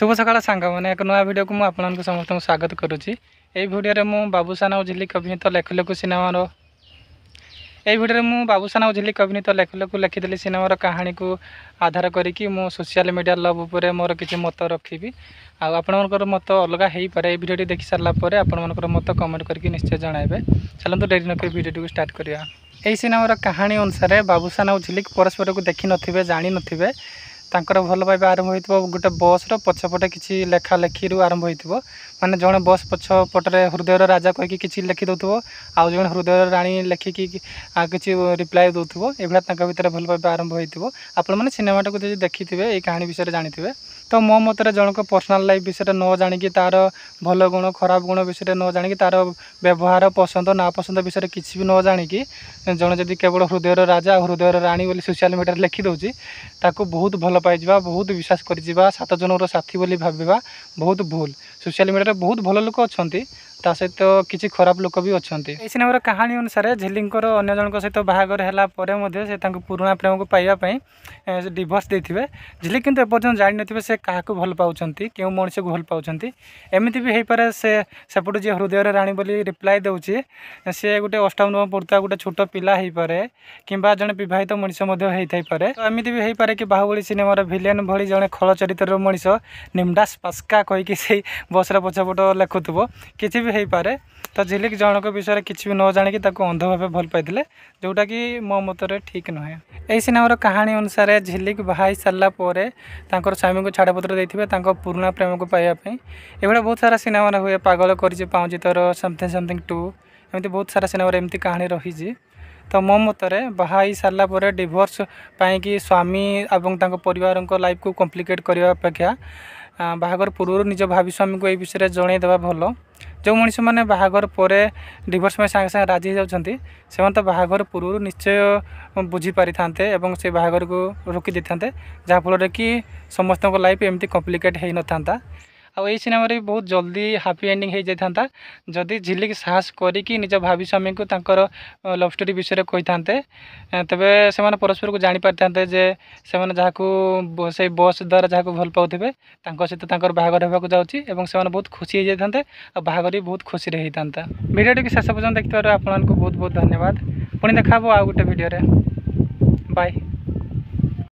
শুভ সকাল ସାଙ୍ଗମାନେ ଏକ ନୂଆ ଭିଡ଼ିଓକୁ ମୁଁ ଆପଣଙ୍କୁ ସମସ୍ତଙ୍କୁ ସ୍ୱାଗତ କରୁଛି ଏହି ଭିଡ଼ିଓରେ ମୁଁ ବାବୁସାନ ଓ ଝିଲିକ ଅଭିନୀତ ଲେଖୁଲେଖୁ ସିନେମାର ଏହି ଭିଡ଼ିଓରେ ମୁଁ ବାବୁସାନ ଓ ଝିଲିକ ଅଭିନୀତ ଲେଖୁଲେଖୁ ଲେଖିଦେଲି ସିନେମାର କାହାଣୀକୁ ଆଧାର କରିକି ମୁଁ ସୋସିଆଲ ମିଡ଼ିଆ ଲଭ୍ ଉପରେ ମୋର କିଛି ମତ ରଖିବି ଆଉ ଆପଣମାନଙ୍କର ମତ ଅଲଗା ହୋଇପାରେ ଏହି ଭିଡ଼ିଓଟି ଦେଖି ସାରିଲା ପରେ ଆପଣମାନଙ୍କର ମତ କମେଣ୍ଟ କରିକି ନିଶ୍ଚୟ ଜଣାଇବେ ଚାଲନ୍ତୁ ଡେରି ନକରି ଭିଡ଼ିଓଟିକୁ ଷ୍ଟାର୍ଟ କରିବା ଏହି ସିନେମାର କାହାଣୀ ଅନୁସାରେ ବାବୁସାନ ଓ ଝିଲିକ ପରସ୍ପରକୁ ଦେଖିନଥିବେ ଜାଣିନଥିବେ ତାଙ୍କର ଭଲ ପାଇବା ଆରମ୍ଭ ହୋଇଥିବ ଗୋଟେ ବସ୍ର ପଛପଟେ କିଛି ଲେଖାଲେଖିରୁ ଆରମ୍ଭ ହୋଇଥିବ ମାନେ ଜଣେ ବସ୍ ପଛପଟରେ ହୃଦୟର ରାଜା କହିକି କିଛି ଲେଖିଦେଉଥିବ ଆଉ ଜଣେ ହୃଦୟର ରାଣୀ ଲେଖିକି ଆଉ କିଛି ରିପ୍ଲାଏ ଦେଉଥିବ ଏଭଳିଆ ତାଙ୍କ ଭିତରେ ଭଲ ପାଇବା ଆରମ୍ଭ ହୋଇଥିବ ଆପଣମାନେ ସିନେମାଟାକୁ ଯଦି ଦେଖିଥିବେ ଏଇ କାହାଣୀ ବିଷୟରେ ଜାଣିଥିବେ ତ ମୋ ମତରେ ଜଣଙ୍କ ପର୍ସନାଲ୍ ଲାଇଫ୍ ବିଷୟରେ ନ ଜାଣିକି ତା'ର ଭଲ ଗୁଣ ଖରାପ ଗୁଣ ବିଷୟରେ ନ ଜାଣିକି ତା'ର ବ୍ୟବହାର ପସନ୍ଦ ନାପସନ୍ଦ ବିଷୟରେ କିଛି ବି ନ ଜାଣିକି ଜଣେ ଯଦି କେବଳ ହୃଦୟର ରାଜା ଆଉ ହୃଦୟର ରାଣୀ ବୋଲି ସୋସିଆଲ୍ ମିଡ଼ିଆରେ ଲେଖିଦେଉଛି ତାକୁ ବହୁତ ଭଲ ଭଲ ପାଇଯିବା ବହୁତ ବିଶ୍ୱାସ କରିଯିବା ସାତ ଜଣଙ୍କର ସାଥୀ ବୋଲି ଭାବିବା ବହୁତ ଭୁଲ ସୋସିଆଲ୍ ମିଡ଼ିଆରେ ବହୁତ ଭଲ ଲୋକ ଅଛନ୍ତି ତା ସହିତ କିଛି ଖରାପ ଲୋକ ବି ଅଛନ୍ତି ଏହି ସିନେମାର କାହାଣୀ ଅନୁସାରେ ଝିଲିଙ୍କର ଅନ୍ୟ ଜଣଙ୍କ ସହିତ ବାହାଘର ହେଲା ପରେ ମଧ୍ୟ ସେ ତାଙ୍କୁ ପୁରୁଣା ପ୍ରେମକୁ ପାଇବା ପାଇଁ ଡିଭୋର୍ସ ଦେଇଥିବେ ଝିଲି କିନ୍ତୁ ଏପର୍ଯ୍ୟନ୍ତ ଜାଣିନଥିବେ ସେ କାହାକୁ ଭଲ ପାଉଛନ୍ତି କେଉଁ ମଣିଷକୁ ଭଲ ପାଉଛନ୍ତି ଏମିତି ବି ହେଇପାରେ ସେ ସେପଟୁ ଯିଏ ହୃଦୟର ରାଣୀ ବୋଲି ରିପ୍ଲାଏ ଦେଉଛି ସେ ଗୋଟେ ଅଷ୍ଟମ ନବମ ପଢ଼ୁଥିବା ଗୋଟେ ଛୋଟ ପିଲା ହେଇପାରେ କିମ୍ବା ଜଣେ ବିବାହିତ ମଣିଷ ମଧ୍ୟ ହେଇଥାଇପାରେ ତ ଏମିତି ବି ହେଇପାରେ କି ବାହୁବଳି ସିନେମାର ଭିଲିଆନ୍ ଭଳି ଜଣେ ଖଳ ଚରିତ୍ରର ମଣିଷ ନିମ୍ଡାସ୍ ପାସ୍କା କହିକି ସେଇ ବସ୍ର ପଛପଟ ଲେଖୁଥିବ କିଛି ବି ବି ହେଇପାରେ ତ ଝିଲିକ୍ ଜଣଙ୍କ ବିଷୟରେ କିଛି ବି ନ ଜାଣିକି ତାକୁ ଅନ୍ଧ ଭାବେ ଭଲ ପାଇଥିଲେ ଯେଉଁଟାକି ମୋ ମତରେ ଠିକ୍ ନୁହେଁ ଏହି ସିନେମାର କାହାଣୀ ଅନୁସାରେ ଝିଲିକ୍ ବାହା ହେଇସାରିଲା ପରେ ତାଙ୍କର ସ୍ୱାମୀଙ୍କୁ ଛାଡ଼ପତ୍ର ଦେଇଥିବେ ତାଙ୍କ ପୁରୁଣା ପ୍ରେମକୁ ପାଇବା ପାଇଁ ଏଭଳିଆ ବହୁତ ସାରା ସିନେମାରେ ହୁଏ ପାଗଳ କରିଛି ପାଉଁଜି ତୋର ସମଥିଙ୍ଗ ସମଥିଙ୍ଗ ଟୁ ଏମିତି ବହୁତ ସାରା ସିନେମାରେ ଏମିତି କାହାଣୀ ରହିଛି ତ ମୋ ମତରେ ବାହା ହେଇସାରିଲା ପରେ ଡିଭୋର୍ସ ପାଇଁକି ସ୍ୱାମୀ ଏବଂ ତାଙ୍କ ପରିବାରଙ୍କ ଲାଇଫ୍କୁ କମ୍ପ୍ଲିକେଟ୍ କରିବା ଅପେକ୍ଷା ବାହାଘର ପୂର୍ବରୁ ନିଜ ଭାବି ସ୍ୱାମୀଙ୍କୁ ଏହି ବିଷୟରେ ଜଣାଇ ଦେବା ଭଲ ଯେଉଁ ମଣିଷମାନେ ବାହାଘର ପରେ ଡିଭୋର୍ସ ପାଇଁ ସାଙ୍ଗେ ସାଙ୍ଗେ ରାଜି ହୋଇଯାଉଛନ୍ତି ସେମାନେ ତ ବାହାଘର ପୂର୍ବରୁ ନିଶ୍ଚୟ ବୁଝିପାରିଥାନ୍ତେ ଏବଂ ସେ ବାହାଘରକୁ ରୋକି ଦେଇଥାନ୍ତେ ଯାହାଫଳରେ କି ସମସ୍ତଙ୍କ ଲାଇଫ୍ ଏମିତି କମ୍ପ୍ଲିକେଟ୍ ହେଇନଥାନ୍ତା आई सिनेम बहुत जल्दी हापी एंडिंग होता जाता जदि झिलिक साहस करज भाभी स्वामी को लव स्टोरी विषय कही था तेब से परस्पर को जापारी था से बस द्वारा जहाँ को भल पाते सहित बाहर होगा जाऊँ बहुत खुशी हो जाते बाहर भी बहुत खुशी होता भिडियो की शेष पर्यटन देखिए बहुत बहुत धन्यवाद पुणी देखा आउ गोटे भिडे बाय